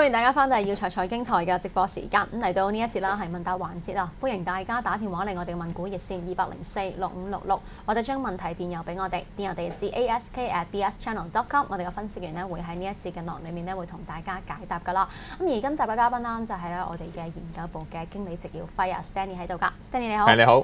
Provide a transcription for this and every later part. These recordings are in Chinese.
歡迎大家翻到耀才財經台嘅直播時間。咁嚟到呢一節啦，係問答環節啊！歡迎大家打電話嚟我哋嘅問股熱線二百零四六五六六，或者將問題電郵俾我哋，電郵地址 ask@bschannel.com。我哋嘅分析員咧會喺呢一節嘅內容面咧會同大家解答噶啦。咁而今集嘅嘉賓啦，就係咧我哋嘅研究部嘅經理謝耀輝啊，Stanley 喺度噶。Stanley 你好。係你好。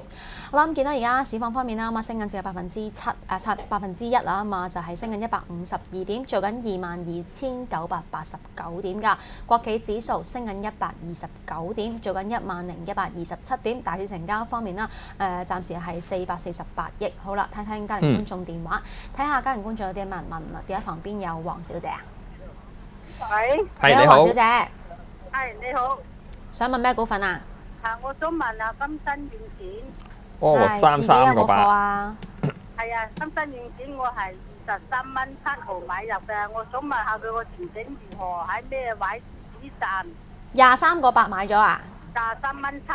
好啦，咁見到而家市況方面啦，咁啊升緊只有百分之七啊七百分之一啦，咁啊就係升緊一百五十二點，做緊二萬二千九百八十九點噶。国企指数升紧一百二十九点，做紧一万零一百二十七点。大市成交方面啦，诶，暂时系四百四十八亿。好啦，聽聽家庭观众电话，睇下家庭观众有啲乜人问啊？点解旁边有黄小姐啊？喂，你好。系你好。想问咩股份啊？啊，我想问啊，金新软件。哦，三三个八。系啊，金新软件我系。十三蚊七毫買入嘅，我想問下佢個前整如何？喺咩位止站？廿三個八買咗啊！廿三蚊七。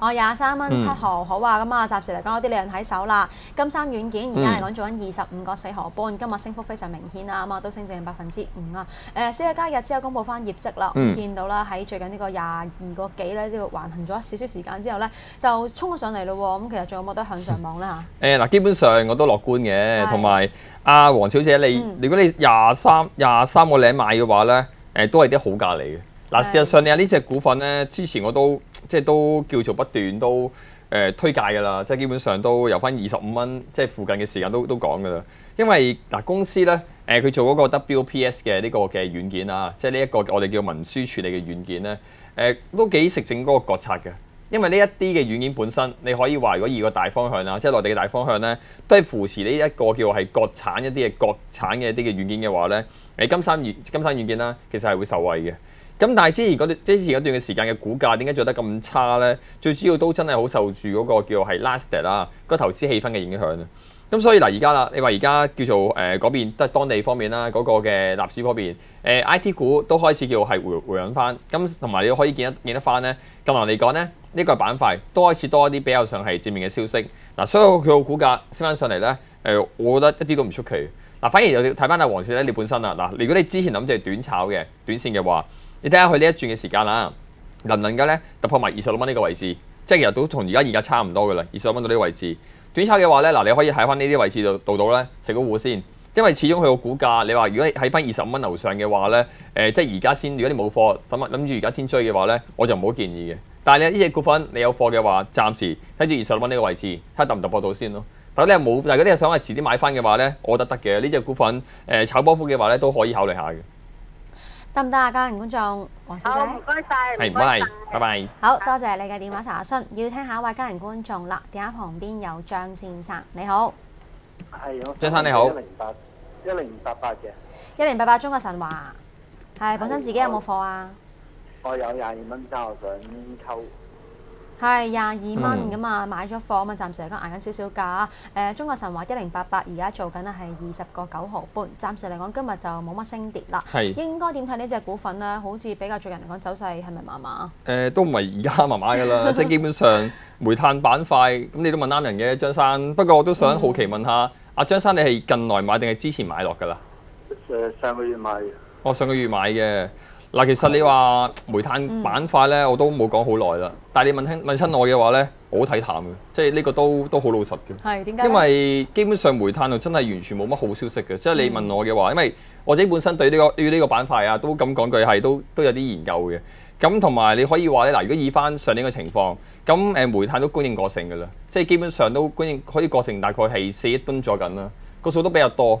我廿三蚊七毫好啊，咁啊暫時嚟講我啲利量睇手啦。金山軟件而家嚟講做緊二十五個四毫半，今日升幅非常明顯啊，咁啊都升正百分之五啊。誒，四日加日之後公佈翻業績啦，見到啦喺最近呢個廿二個幾咧呢個橫行咗少少時間之後咧就衝上嚟咯喎，咁其實仲有冇得向上望咧嚇？誒嗱，基本上我都樂觀嘅，同埋阿黃小姐你，如果你廿三廿三個零買嘅話咧，都係啲好價嚟嘅。嗱，事實上，你話呢只股份咧，之前我都即係都叫做不斷都誒推介噶啦，即係基本上都由翻二十五蚊即係附近嘅時間都都講噶啦。因為嗱公司咧誒，佢做嗰個 WPS 嘅呢個嘅軟件啊，即係呢一個我哋叫文書處理嘅軟件咧，誒都幾食正嗰個國策嘅。因為呢一啲嘅軟件本身，你可以話如果二個大方向啦，即係內地嘅大方向咧，都係扶持呢一個叫係國產一啲嘅國產嘅一啲嘅軟件嘅話咧，誒金山軟金山軟件啦，其實係會受惠嘅。咁但係之前嗰段之前嗰段嘅時間嘅股價點解做得咁差咧？最主要都真係好受住嗰個叫係 lasted 啦個投資氣氛嘅影響。咁所以嗱而家啦，你話而家叫做誒嗰邊都係當地方面啦，嗰個嘅納斯方面誒 I T 股都開始叫係回回穩翻。咁同埋你可以見得見得翻咧。咁來嚟講咧，呢個板塊多一次多一啲比較上係正面嘅消息嗱，所以佢個股價升翻上嚟咧誒，我覺得一啲都唔出奇嗱。反而又睇翻阿黃少咧，你本身啦嗱，如果你之前諗住係短炒嘅、短線嘅話。你睇下佢呢一轉嘅時間啦，能唔能夠咧突破埋二十六蚊呢個位置？即係其實都同而家現價差唔多嘅啦，二十六蚊到呢個位置。短差嘅話咧，嗱你可以喺翻呢啲位置度度到咧食個户先，因為始終佢個股價，你話如果喺翻二十五蚊樓上嘅話咧，誒即係而家先。如果你冇貨，諗諗住而家先追嘅話咧，我就唔好建議嘅。但係你呢只股份，你有貨嘅話，暫時睇住二十六蚊呢個位置，睇下突唔突破到先咯。但係你冇，但係果你係想係遲啲買翻嘅話咧，我覺得得嘅。呢只股份誒炒波幅嘅話咧，都可以考慮下嘅。得唔得啊？家人觀眾，黃小姐，唔該曬，唔該拜拜。好多謝你嘅電話查詢，要聽下一位家人觀眾啦。電話旁邊有張先生，你好，係我張生你好，一零八一零八八嘅，一零八八中國神華，係本身自己有冇貨啊？我有廿二蚊，之後想溝。係廿二蚊咁嘛，買咗貨嘛，暫時嚟講捱緊少少價。誒，中國神華一零八八，而家做緊咧係二十個九毫半。暫時嚟講，今日就冇乜升跌啦。係應該點睇呢只股份咧？好似比較最近嚟講走勢係咪麻麻？誒，都唔係而家麻麻噶啦，即基本上煤炭板塊咁，你都問啱人嘅張生。不過我都想好奇問下，阿張生你係近來買定係之前買落㗎啦？誒，上個月買。我上個月買嘅。嗱，其實你話煤炭板塊咧，我都冇講好耐啦。但你問聽問親我嘅話咧，我睇淡嘅，即係呢個都都好老實嘅。係點解？因為基本上煤炭就真係完全冇乜好消息嘅。即係你問我嘅話，因為我自己本身對呢個對呢個板塊啊都咁講句係都都有啲研究嘅。咁同埋你可以話咧，嗱，如果以翻上年嘅情況，咁誒煤炭都供應過剩嘅啦，即係基本上都供應可以過剩大概係四億噸咗緊啦，個數都比較多。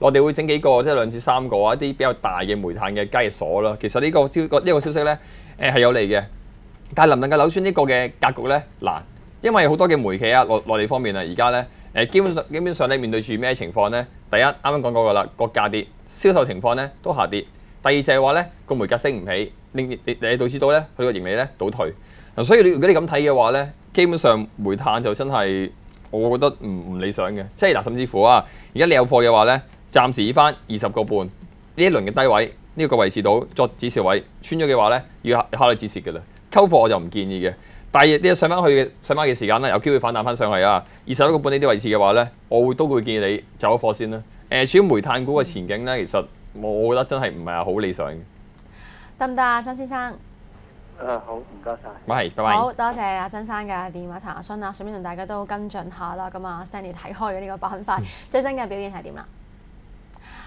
我哋會整幾個，即係兩至三個一啲比較大嘅煤炭嘅交易所啦。其實呢個消個呢個消息咧，誒係有利嘅。但係唔能夠扭轉呢個嘅格局咧難，因為好多嘅煤企啊內內地方面啊而家咧誒基本上基本上你面對住咩情況咧？第一啱啱講過噶啦，個價跌，銷售情況咧都下跌。第二隻話咧個煤價升唔起，令你導致到咧佢個盈利咧倒退。所以你如果你咁睇嘅話咧，基本上煤炭就真係我覺得唔唔理想嘅。即係嗱，甚至乎啊，而家你有貨嘅話咧。暫時依翻二十個半呢一輪嘅低位，呢個位置到作指示位穿咗嘅話咧，要考慮止蝕嘅啦。溝貨我就唔建議嘅，但係個上翻去上翻嘅時間咧，有機會反彈翻上嚟啊！二十一個半呢啲位置嘅話咧，我會都會建議你走貨先啦。誒，至於煤炭股嘅前景咧，其實我覺得真係唔係好理想嘅。得唔得啊，張先生？誒，好唔該曬。唔係，拜拜。好多謝阿張生嘅電話查詢啊，順便同大家都跟進下啦。咁啊，Stanley 睇開嘅呢個板塊 最新嘅表現係點啦？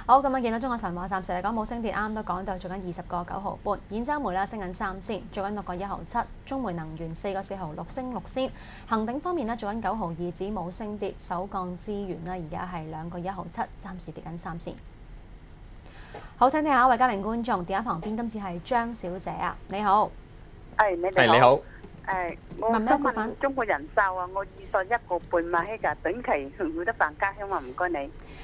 好，咁啊，見到中國神話暫時嚟講冇升跌，啱啱都講到做緊二十個九毫半，演州煤啦升緊三先，做緊六個一毫七，中煤能源四個四毫六升六仙，恆鼎方面咧做緊九毫二，指冇升跌，首鋼資源咧而家係兩個一毫七，暫時跌緊三先。好，聽聽下一位嘉玲觀眾，電話旁邊今次係張小姐啊，你好，係，你好。诶，問一股中國人壽啊，我二十一個半買起㗎，短期唔会得賺，加乡啊？唔該你。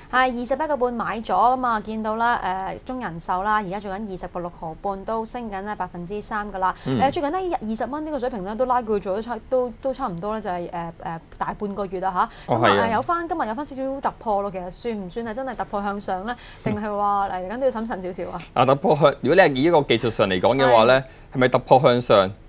係二十一個半買咗啊嘛，見到啦誒，中人壽啦，而家做緊二十个六毫半都升緊咧百分之三㗎啦。誒，最近咧二十蚊呢個水平咧都拉佢做咗差，都都差唔多咧，就係诶诶大半個月啦吓。咁啊，有翻今日有翻少少突破咯，其實算唔算係真係突破向上咧？定係話嚟紧都要審慎少少啊？啊，突破向如果你係以個技術上嚟講嘅話咧，係咪突破向上？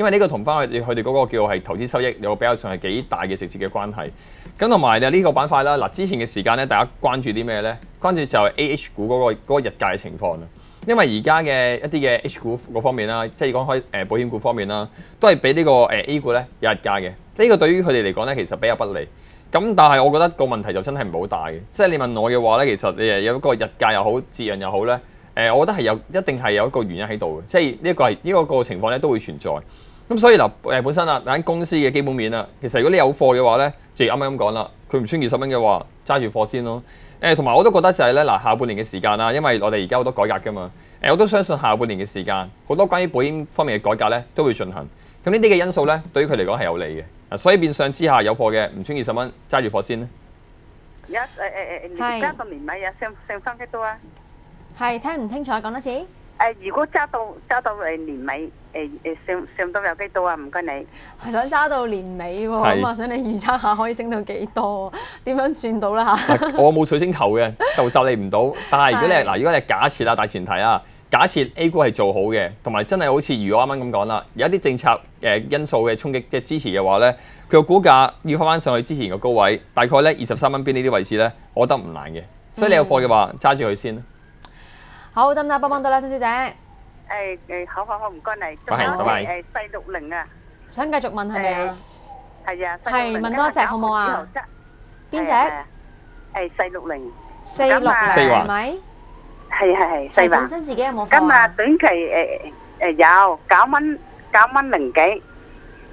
因為呢個同翻佢哋佢哋嗰個叫係投資收益有比較上係幾大嘅直接嘅關係。咁同埋就呢個板塊啦，嗱之前嘅時間咧，大家關注啲咩咧？關注就 A.H 股嗰個嗰個日價嘅情況啦。因為而家嘅一啲嘅 H 股嗰方面啦，即係講開誒保險股方面啦，都係比呢個誒 A 股咧日價嘅。呢個對於佢哋嚟講咧，其實比較不利。咁但係我覺得個問題就真係唔好大嘅。即係你問我嘅話咧，其實你有個日價又好，自潤又好咧，誒，我覺得係有一定係有一個原因喺度嘅。即係呢個係呢個個情況咧都會存在。咁所以嗱，誒本身啊，睇公司嘅基本面啊，其實如果你有貨嘅話咧，就啱啱咁講啦，佢唔穿二十蚊嘅話，揸住貨先咯。誒，同埋我都覺得就係咧，嗱下半年嘅時間啦，因為我哋而家好多改革噶嘛。誒，我都相信下半年嘅時間，好多關於保險方面嘅改革咧都會進行。咁呢啲嘅因素咧，對於佢嚟講係有利嘅。啊，所以變相之下有貨嘅唔穿二十蚊，揸住貨先咧。而家誒誒誒，而家個年米啊，上上升幾多啊？係聽唔清楚，講多次。誒，如果揸到揸到誒年尾，诶、誒升上到有幾多啊？唔該你，我想揸到年尾喎，咁啊想你預測下可以升到幾多？點樣算到啦？我冇水晶球嘅，就就你唔到。但係如果你嗱，如果你假設啦，大前提啊，假設 A 股係做好嘅，同埋真係好似如我啱啱咁講啦，有一啲政策诶因素嘅衝擊嘅支持嘅話咧，佢个股價要翻翻上去之前嘅高位，大概咧二十三蚊邊呢啲位置咧，我覺得唔難嘅。所以你有貨嘅話，揸住佢先。好，得唔得？帮帮到啦，张小姐。诶诶，好好好，唔该你。唔该，唔该。诶，四六零啊。想继续问系咪啊？系啊。系问多一只好唔好啊？边只？诶，细六零。四六零系咪？系系系。系本身自己有冇？今日短期诶诶有九蚊九蚊零几。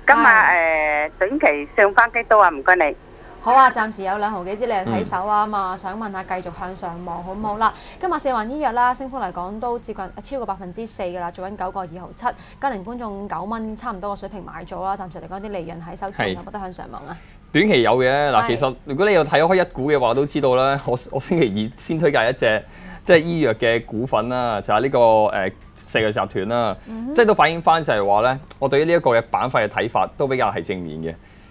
今日诶短期上翻几多啊？唔该你。好啊，暫時有兩毫幾支利潤喺手啊嘛，想問下繼續向上望好唔好啦？今日四環醫藥啦，升幅嚟講都接近超過百分之四嘅啦，做緊九個二毫七，嘉陵觀眾九蚊差唔多個水平買咗啦，暫時嚟講啲利潤喺手仲係得向上望啊？短期有嘅嗱，其實如果你有睇開一股嘅話，都知道咧，我我星期二先推介一隻即係醫藥嘅股份啦，就係呢個誒四個集團啦，即係都反映翻就係話咧，我對於呢一個嘅板塊嘅睇法都比較係正面嘅。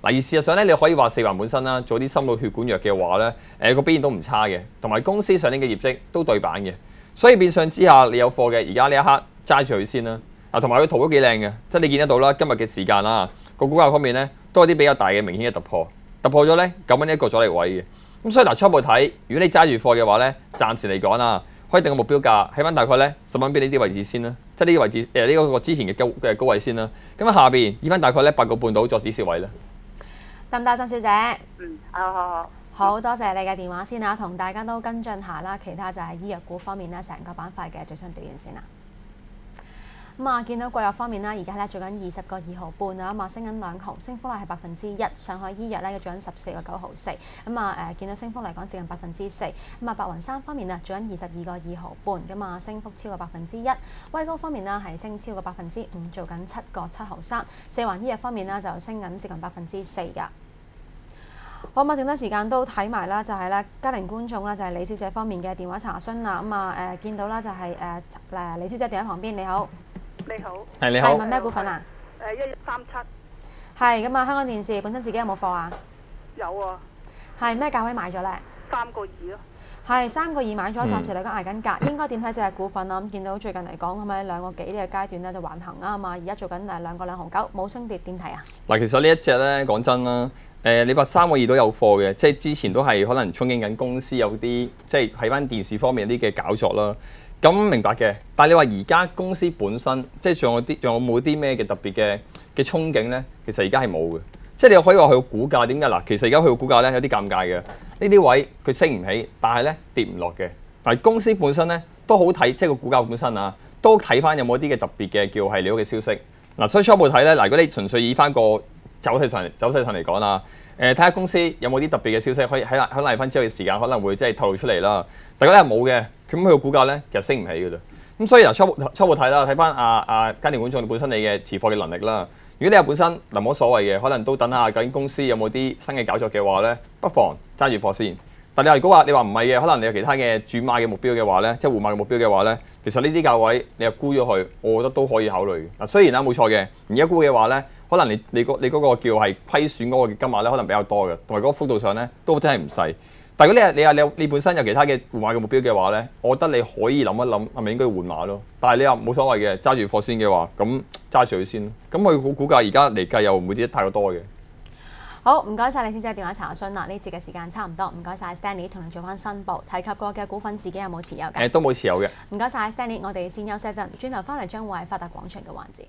嗱而事實上咧，你可以話四環本身啦，做啲心腦血管藥嘅話咧，誒個表現都唔差嘅，同埋公司上年嘅業績都對版嘅，所以變相之下你有貨嘅，而家呢一刻揸住佢先啦。啊，同埋佢圖都幾靚嘅，即係你見得到啦。今日嘅時間啦，個股價方面咧，都有啲比較大嘅明顯嘅突破，突破咗咧九蚊一個阻力位嘅。咁所以嗱初步睇，如果你揸住貨嘅話咧，暫時嚟講啦，可以定個目標價起翻大概咧十蚊邊呢啲位置先啦，即係呢啲位置誒呢個個之前嘅高嘅高位先啦。咁喺下邊依翻大概咧八個半到作指示位啦。唔得，曾小姐，嗯，好好好，好多謝你嘅電話先啊，同大家都跟進下啦，其他就係醫藥股方面咧，成個板塊嘅最新表現先啦。咁啊，見到貴油方面啦，而家咧做緊二十個二毫半啊啊升緊兩毫，升幅咧係百分之一。上海醫藥咧，做緊十四個九毫四咁啊。誒，見到升幅嚟講接近百分之四。咁啊，白雲山方面啊，做緊二十二個二毫半咁啊升幅超過百分之一。威高方面咧係升超過百分之五，做緊七個七毫三。四環醫藥方面咧就升緊接近百分之四噶。好啊，剩多時間都睇埋啦，就係咧家庭觀眾啦，就係李小姐方面嘅電話查詢啦。咁啊，誒見到啦，就係誒李小姐電話旁邊，你好。你好，系你好，系问咩股份啊？诶，一一三七，系咁啊！香港电视本身自己有冇货啊？有啊。系咩价位买咗咧？三个二咯，系三个二买咗，暂时嚟讲挨紧价，应该点睇只只股份啊？咁见到最近嚟讲咁喺两个几呢个阶段咧就横行啊嘛，而家做紧诶两个两毫九，冇升跌点睇啊？嗱，其实呢一只咧讲真啦，诶，你话三个二都有货嘅，即系之前都系可能憧憬紧公司有啲，即系喺翻电视方面啲嘅搞作啦。咁明白嘅，但你話而家公司本身即係仲有啲，仲有冇啲咩嘅特別嘅嘅憧憬咧？其實而家係冇嘅，即係你可以話佢個股價點解嗱？其實而家佢個股價咧有啲尷尬嘅，呢啲位佢升唔起，但係咧跌唔落嘅。嗱，公司本身咧都好睇，即係個股價本身啊，都睇翻有冇啲嘅特別嘅叫係料嘅消息。嗱，所以初步睇咧嗱，如果你純粹以翻個走勢上走勢上嚟講啦，誒睇下公司有冇啲特別嘅消息可以喺喺例分之後嘅時間可能會即係透露出嚟啦。大家咧冇嘅。咁佢個股價咧，其實升唔起嘅啫。咁所以由初粗暴睇啦，睇翻阿阿嘉年管眾本身你嘅持貨嘅能力啦。如果你有本身冇所謂嘅，可能都等下究竟公司有冇啲新嘅搞作嘅話咧，不妨揸住貨先。但你如果話你話唔係嘅，可能你有其他嘅轉賣嘅目標嘅話咧，即係換賣嘅目標嘅話咧，其實呢啲價位你又估咗佢，我覺得都可以考慮。嗱，雖然啦冇錯嘅，而家估嘅話咧，可能你你嗰你嗰個叫係批選嗰個金額咧，可能比較多嘅，同埋嗰幅度上咧都真係唔細。但如果你你話你你本身有其他嘅換碼嘅目標嘅話咧，我覺得你可以諗一諗係咪應該換碼咯。但係你又冇所謂嘅揸住貨先嘅話，咁揸住佢先。咁佢估計而家嚟計又唔會跌得太多嘅。好，唔該晒李先生電話查詢啦。呢節嘅時間差唔多，唔該晒 Stanley 同你做翻新報提及過嘅股份，自己有冇持有嘅？都冇持有嘅。唔該晒 Stanley，我哋先休息一陣，轉頭翻嚟將會係發達廣場嘅環節。